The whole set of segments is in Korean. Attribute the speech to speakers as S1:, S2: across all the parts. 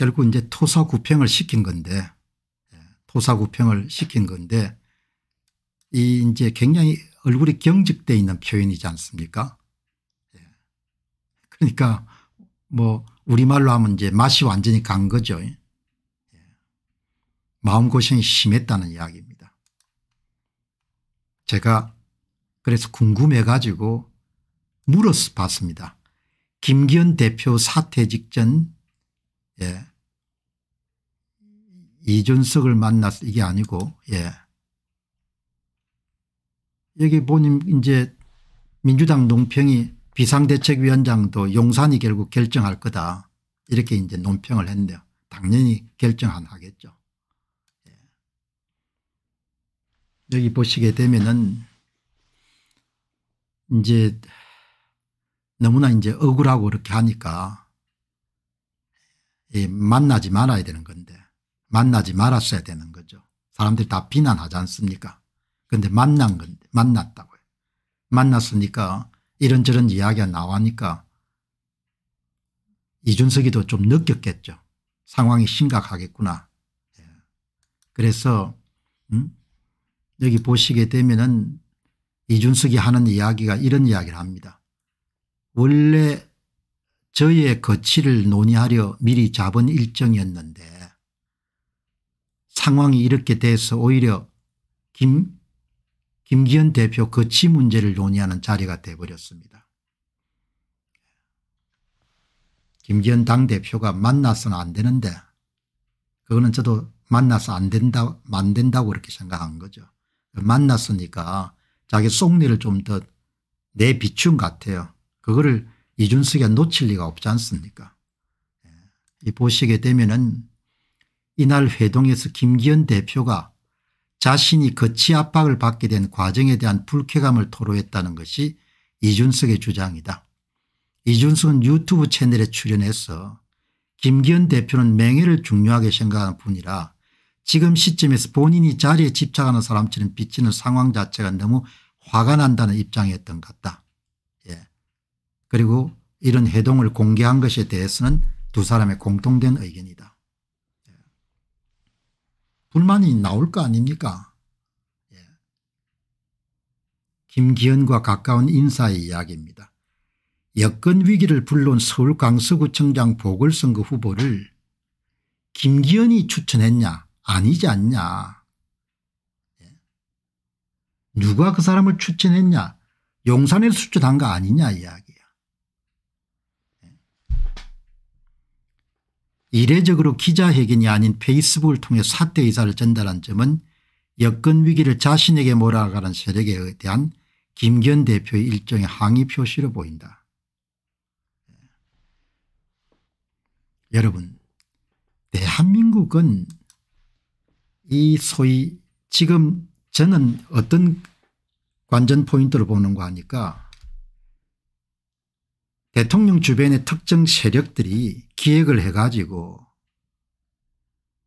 S1: 결국 이제 토사구평을 시킨 건데 예, 토사구평을 시킨 건데 이 이제 굉장히 얼굴이 경직돼 있는 표현이지 않습니까? 예. 그러니까 뭐 우리말로 하면 이제 맛이 완전히 간 거죠. 예. 마음고생이 심했다는 이야기입니다. 제가 그래서 궁금해 가지고 물어봤습니다. 김기현 대표 사퇴 직전 예. 이준석을 만났 이게 아니고 예. 여기 보님 이제 민주당 농평이 비상대책위원장도 용산이 결국 결정할 거다 이렇게 이제 논평을 했네요. 당연히 결정안 하겠죠. 예. 여기 보시게 되면은 이제 너무나 이제 억울하고 이렇게 하니까 만나지 말아야 되는 건데 만나지 말았어야 되는 거죠. 사람들이 다 비난하지 않습니까? 근데 만난 건데 만났다고요. 만났으니까 이런저런 이야기가 나와니까 이준석이도 좀 느꼈겠죠. 상황이 심각하겠구나. 예. 그래서 음? 여기 보시게 되면은 이준석이 하는 이야기가 이런 이야기를 합니다. 원래 저의 거취를 논의하려 미리 잡은 일정이었는데 상황이 이렇게 돼서 오히려 김, 김기현 대표 거취 문제를 논의하는 자리가 돼버렸습니다. 김기현 당대표가 만나서는 안 되는데 그거는 저도 만나서 안 된다, 안 된다고 그렇게 생각한 거죠. 만났으니까 자기 속내를 좀 더 내비춘 것 같아요. 그거를 이준석이 놓칠 리가 없지 않습니까 예. 이 보시게 되면은 이날 회동에서 김기현 대표가 자신이 거치 그 압박을 받게 된 과정에 대한 불쾌감을 토로했다는 것이 이준석의 주장이다. 이준석은 유튜브 채널에 출연해서 김기현 대표는 맹해를 중요하게 생각하는 분이라 지금 시점에서 본인이 자리에 집착하는 사람처럼 비치는 상황 자체가 너무 화가 난다는 입장이었던 것 같다. 그리고 이런 해동을 공개한 것에 대해서는 두 사람의 공통된 의견이다. 예. 불만이 나올 거 아닙니까? 예. 김기현과 가까운 인사의 이야기입니다. 여건 위기를 불러온 서울 강서구청장 보궐선거 후보를 김기현이 추천했냐 아니지 않냐 예. 누가 그 사람을 추천했냐 용산에서 추천한 거 아니냐 이야기 이례적으로 기자회견이 아닌 페이스북을 통해 사퇴 의사를 전달한 점은 여건 위기를 자신에게 몰아가는 세력에 대한 김기현 대표의 일종의 항의 표시로 보인다. 예. 여러분 대한민국은 이 소위 지금 저는 어떤 관전 포인트로 보는 거 하니까 대통령 주변의 특정 세력들이 기획을 해가지고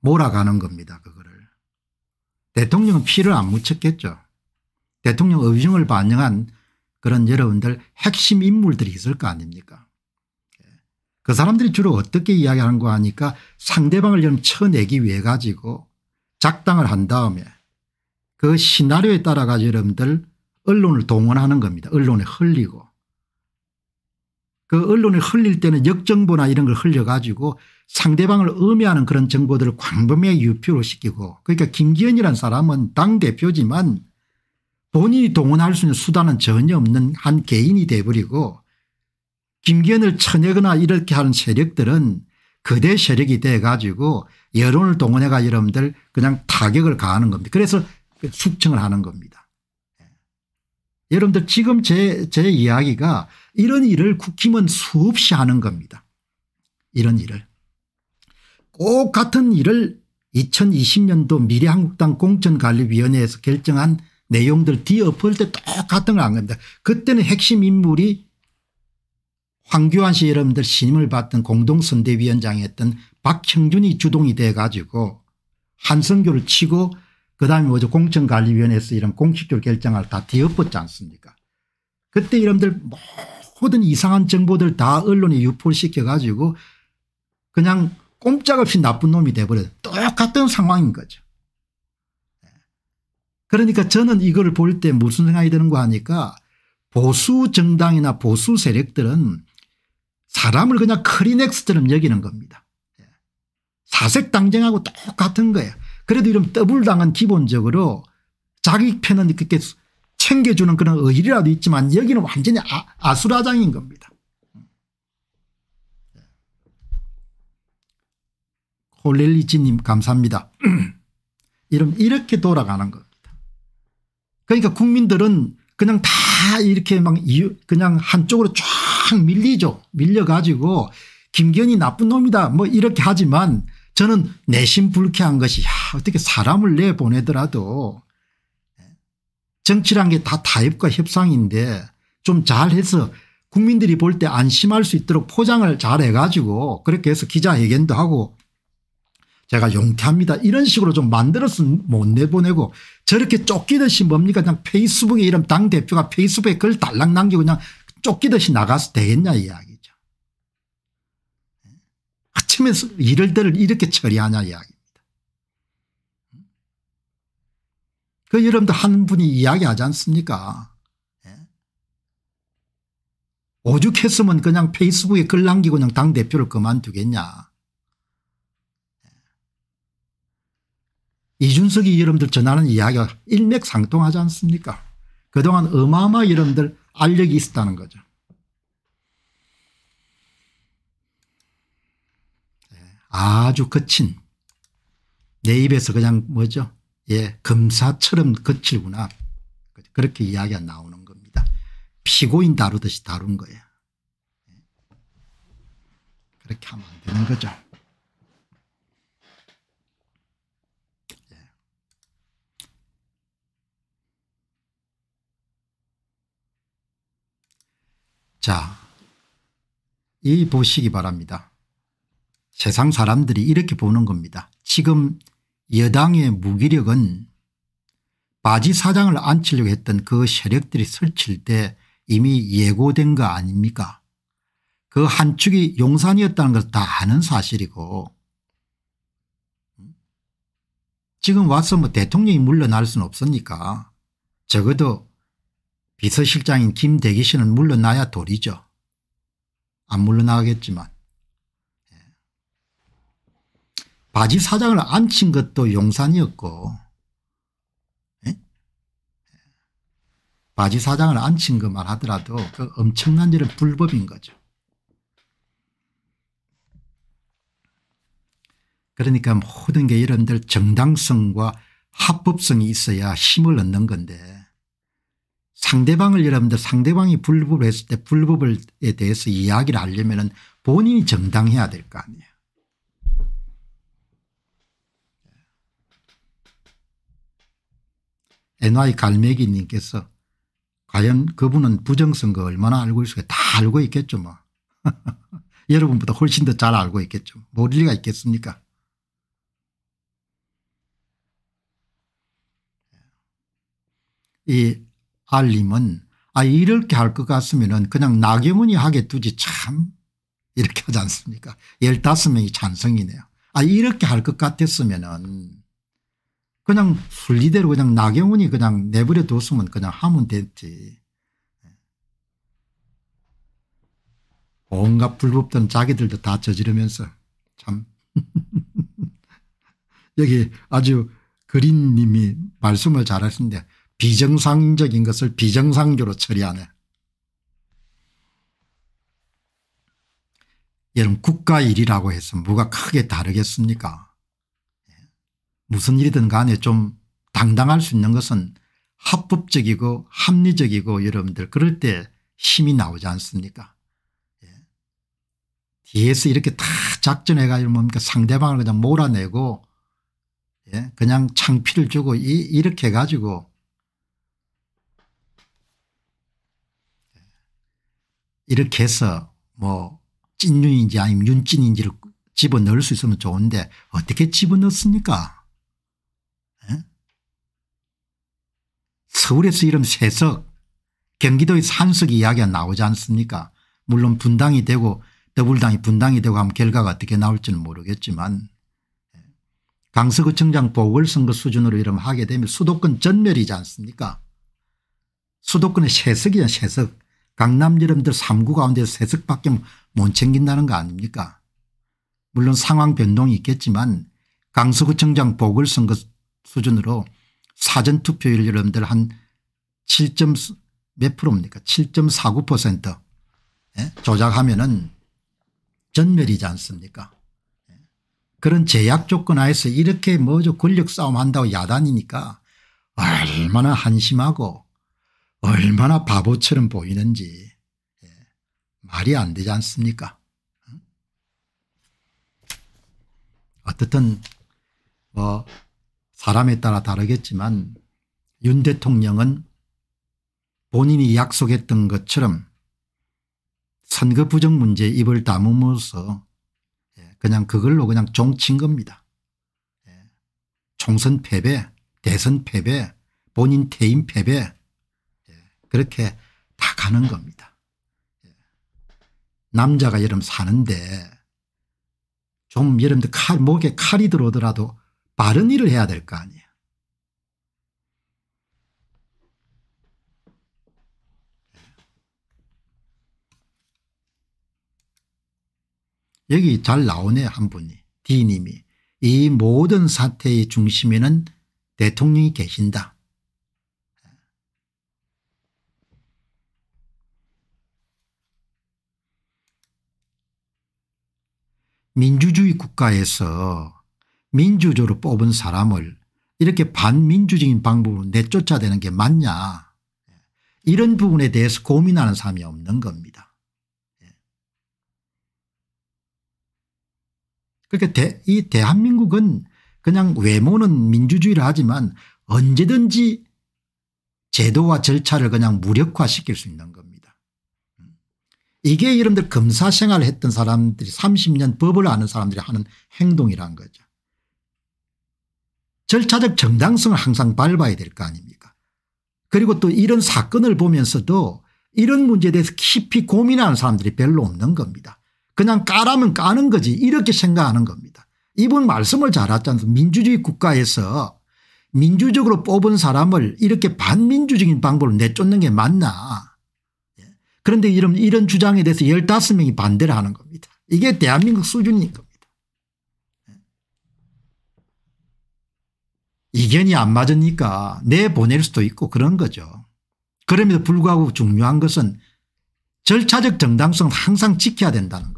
S1: 몰아가는 겁니다. 그거를. 대통령은 피를 안 묻혔겠죠. 대통령 의중을 반영한 그런 여러분들 핵심 인물들이 있을 거 아닙니까 예. 그 사람들이 주로 어떻게 이야기하는 거 하니까 상대방을 좀 쳐내기 위해 가지고 작당을 한 다음에 그 시나리오에 따라 가지고 여러분들 언론을 동원하는 겁니다. 언론에 흘리고 그 언론을 흘릴 때는 역정보나 이런 걸 흘려가지고 상대방을 의미하는 그런 정보들을 광범위하게 유표로 시키고 그러니까 김기현이라는 사람은 당대표지만 본인이 동원할 수 있는 수단은 전혀 없는 한 개인이 돼버리고 김기현을 쳐내거나 이렇게 하는 세력들은 거대 세력이 돼 가지고 여론을 동원해가 여러분들 그냥 타격을 가하는 겁니다. 그래서 숙청을 하는 겁니다. 여러분들 지금 제, 제 이야기가 이런 일을 국힘은 수없이 하는 겁니다. 이런 일을. 꼭 같은 일을 2020년도 미래한국당 공천관리위원회에서 결정한 내용들 뒤엎을 때 똑같은 걸한 겁니다. 그때는 핵심 인물이 황교안 씨 여러분들 신임을 받던 공동선대위원장이었던 박형준이 주동이 돼 가지고 한성교를 치고 그다음에 뭐죠 공천관리위원회에서 이런 공식적으로 결정을 다 뒤엎었지 않습니까 그때 이런들 모든 이상한 정보들 다 언론에 유포 시켜가지고 그냥 꼼짝없이 나쁜 놈이 돼버려 똑같은 상황인 거죠 그러니까 저는 이걸 볼 때 무슨 생각이 드는가 하니까 보수 정당이나 보수 세력들은 사람을 그냥 크리넥스처럼 여기는 겁니다. 예. 사색 당쟁하고 똑같은 거예요. 그래도 이런 더블당은 기본적으로 자기 편은 그렇게 챙겨주는 그런 의리라도 있지만 여기는 완전히 아, 수라장인 겁니다. 콜렐리지님 감사합니다. 이런 이렇게 돌아가는 겁니다. 그러니까 국민들은 그냥 다 이렇게 막 그냥 한쪽으로 쫙 밀리죠. 밀려가지고 김견이 나쁜 놈이다 뭐 이렇게 하지만 저는 내심 불쾌한 것이 야 어떻게 사람을 내보내더라도 예, 정치란 게 다 타협과 협상인데 좀 잘해서 국민들이 볼 때 안심할 수 있도록 포장을 잘 해 가지고 그렇게 해서 기자회견도 하고 제가 용퇴합니다 이런 식으로 좀 만들어서 못 내보내고 저렇게 쫓기듯이 뭡니까 그냥 페이스북에 이름 당대표가 페이스북에 글 달랑 남기고 그냥 쫓기듯이 나가서 되겠냐 이야기 닥치면서 일들을 이렇게 처리하냐 이야기입니다. 그 여러분도 한 분이 이야기하지 않습니까? 예? 오죽했으면 그냥 페이스북에 글 남기고 그냥 당대표를 그만두겠냐. 예? 이준석이 여러분들 전하는 이야기가 일맥상통하지 않습니까? 그동안 어마어마 여러분들 알력이 있었다는 거죠. 아주 거친 내 입에서 그냥 뭐죠 예 금사처럼 거칠구나 그렇게 이야기가 나오는 겁니다. 피고인 다루듯이 다룬 거예요. 그렇게 하면 안 되는 거죠. 예. 자, 이 보시기 바랍니다. 세상 사람들이 이렇게 보는 겁니다. 지금 여당의 무기력은 바지 사장을 앉히려고 했던 그 세력들이 설칠 때 이미 예고된 거 아닙니까 그 한 축이 용산이었다는 걸 다 아는 사실이고 지금 와서 뭐 대통령이 물러날 수는 없으니까 적어도 비서실장인 김대기 씨는 물러나야 도리죠. 안 물러나겠지만 바지 사장을 앉힌 것도 용산이었고 예? 바지 사장을 앉힌 것만 하더라도 그 엄청난 일은 불법인 거죠. 그러니까 모든 게 여러분들 정당성과 합법성이 있어야 힘을 얻는 건데 상대방을 여러분들 상대방이 불법을 했을 때 불법에 대해서 이야기를 하려면 본인이 정당해야 될 거 아니에요. NY 갈매기님께서 과연 그분은 부정선거 얼마나 알고 있을까 다 알고 있겠죠 뭐. 여러분보다 훨씬 더 잘 알고 있겠죠. 모를 리가 있겠습니까 이 알림은 아 이렇게 할 것 같으면 그냥 나경원이 하게 두지 참 이렇게 하지 않습니까 15명이 찬성이네요. 아 이렇게 할 것 같았으면 은 그냥 순리대로 그냥 나경원이 그냥 내버려 뒀으면 그냥 하면 됐지. 온갖 불법들은 자기들도 다 저지르면서 참 여기 아주 그린님이 말씀을 잘하시는데 비정상적인 것을 비정상적으로 처리하네. 여러분 국가 일이라고 해서 뭐가 크게 다르겠습니까 무슨 일이든 간에 좀 당당할 수 있는 것은 합법적이고 합리적이고 여러분들 그럴 때 힘이 나오지 않습니까 예. 뒤에서 이렇게 다 작전해가지고 뭡니까 상대방을 그냥 몰아내고 예. 그냥 창피를 주고 이, 이렇게 해가지고 예, 이렇게 해서 뭐 찐윤인지 아니면 윤찐인지를 집어넣을 수 있으면 좋은데 어떻게 집어넣습니까 서울에서 이름 세석 경기도의 산석 이야기가 나오지 않습니까 물론 분당이 되고 더불당이 분당이 되고 하면 결과가 어떻게 나올지는 모르겠지만 예. 강서구청장 보궐선거 수준으로 이름 하게 되면 수도권 전멸이지 않습니까 수도권의 세석이야 세석 강남 여러분들 3구 가운데 세석밖에 못 챙긴다는 거 아닙니까 물론 상황 변동이 있겠지만 강서구청장 보궐선거 수준으로 사전투표율 여러분들 한 7. 몇 프로입니까 7.49% 예? 조작하면 은 전멸이지 않습니까 예? 그런 제약 조건 하에서 이렇게 뭐죠 권력 싸움한다고 야단이니까 얼마나 한심하고 얼마나 바보처럼 보이는지 예. 말이 안 되지 않습니까 어떻든 뭐 사람에 따라 다르겠지만 윤 대통령은 본인이 약속했던 것처럼 선거 부정 문제에 입을 다물면서 예, 그냥 그걸로 그냥 종친 겁니다. 예, 총선 패배 대선 패배 본인 퇴임 패배 예, 그렇게 다 가는 겁니다. 남자가 여름 사는데 좀 여러분들 칼 목에 칼이 들어오더라도 바른 일을 해야 될 거 아니에요. 예. 여기 잘 나오네 한 분이 D님이 이 모든 사태의 중심에는 대통령이 계신다. 예. 민주주의 국가에서 민주적으로 뽑은 사람을 이렇게 반민주적인 방법으로 내쫓아대는 게 맞냐 이런 부분에 대해서 고민하는 사람이 없는 겁니다. 그러니까 이 대한민국은 그냥 외모는 민주주의를 하지만 언제든지 제도와 절차를 그냥 무력화시킬 수 있는 겁니다. 이게 여러분들 검사 생활을 했던 사람들이 30년 법을 아는 사람들이 하는 행동이란 거죠. 절차적 정당성을 항상 밟아야 될 거 아닙니까 그리고 또 이런 사건을 보면서도 이런 문제에 대해서 깊이 고민하는 사람들이 별로 없는 겁니다. 그냥 까라면 까는 거지 이렇게 생각하는 겁니다. 이분 말씀을 잘 하지 않습니까 민주주의 국가에서 민주적으로 뽑은 사람을 이렇게 반민주적인 방법으로 내쫓는 게 맞나 예. 그런데 이런, 이런 주장에 대해서 15명이 반대를 하는 겁니다. 이게 대한민국 수준인 니다 이견이 안 맞으니까 내보낼 수도 있고 그런 거죠. 그럼에도 불구하고 중요한 것은 절차적 정당성을 항상 지켜야 된다는 것.